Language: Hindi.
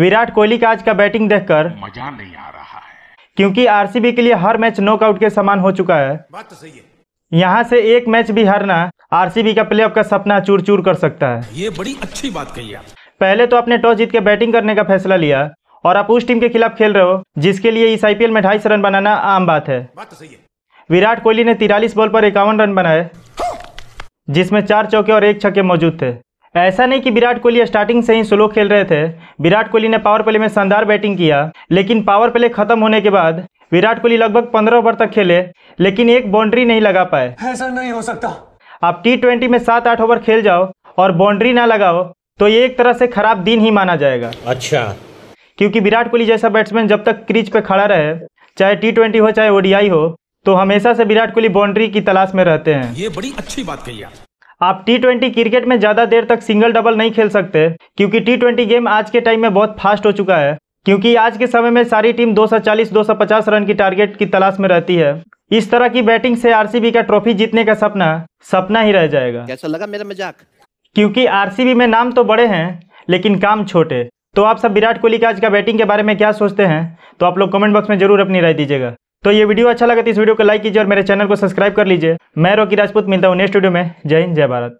विराट कोहली का आज का बैटिंग देखकर मजा नहीं आ रहा है क्योंकि आरसीबी के लिए हर मैच नॉकआउट के समान हो चुका है बात तो सही है यहाँ से एक मैच भी हारना आरसीबी का प्लेऑफ का सपना चूर चूर कर सकता है ये बड़ी अच्छी बात कही आप पहले तो आपने टॉस जीत के बैटिंग करने का फैसला लिया और आप उस टीम के खिलाफ खेल रहे हो जिसके लिए इस आईपीएल में ढाई रन बनाना आम बात है, बात तो सही है। विराट कोहली ने तिरालीस बॉल पर इक्यावन रन बनाए जिसमें चार चौके और एक छक्के मौजूद थे ऐसा नहीं कि विराट कोहली स्टार्टिंग से ही स्लो खेल रहे थे विराट कोहली ने पावर प्ले में शानदार बैटिंग किया लेकिन पावर प्ले खत्म होने के बाद विराट कोहली लगभग पंद्रह ओवर तक खेले लेकिन एक बाउंड्री नहीं लगा पाए ऐसा नहीं हो सकता आप टी ट्वेंटी में सात आठ ओवर खेल जाओ और बाउंड्री ना लगाओ तो ये एक तरह से खराब दिन ही माना जाएगा अच्छा क्योंकि विराट कोहली जैसा बैट्समैन जब तक क्रीज पे खड़ा रहे चाहे टी ट्वेंटी हो चाहे ओडीआई हो तो हमेशा से विराट कोहली बाउंड्री की तलाश में रहते हैं ये बड़ी अच्छी बात कही आप टी ट्वेंटी क्रिकेट में ज़्यादा देर तक सिंगल डबल नहीं खेल सकते क्योंकि टी ट्वेंटी गेम आज के टाइम में बहुत फास्ट हो चुका है क्योंकि आज के समय में सारी टीम 240 250 रन की टारगेट की तलाश में रहती है इस तरह की बैटिंग से आरसीबी का ट्रॉफी जीतने का सपना सपना ही रह जाएगा कैसा लगा मेरा मजाक क्योंकि आरसीबी में नाम तो बड़े हैं लेकिन काम छोटे तो आप सब विराट कोहली के आज का बैटिंग के बारे में क्या सोचते हैं तो आप लोग कमेंट बॉक्स में जरूर अपनी राय दीजिएगा तो ये वीडियो अच्छा लगा तो इस वीडियो को लाइक कीजिए और मेरे चैनल को सब्सक्राइब कर लीजिए मैं रोकी राजपूत मिलता हूँ नेक्स्ट वीडियो में जय हिंद जय भारत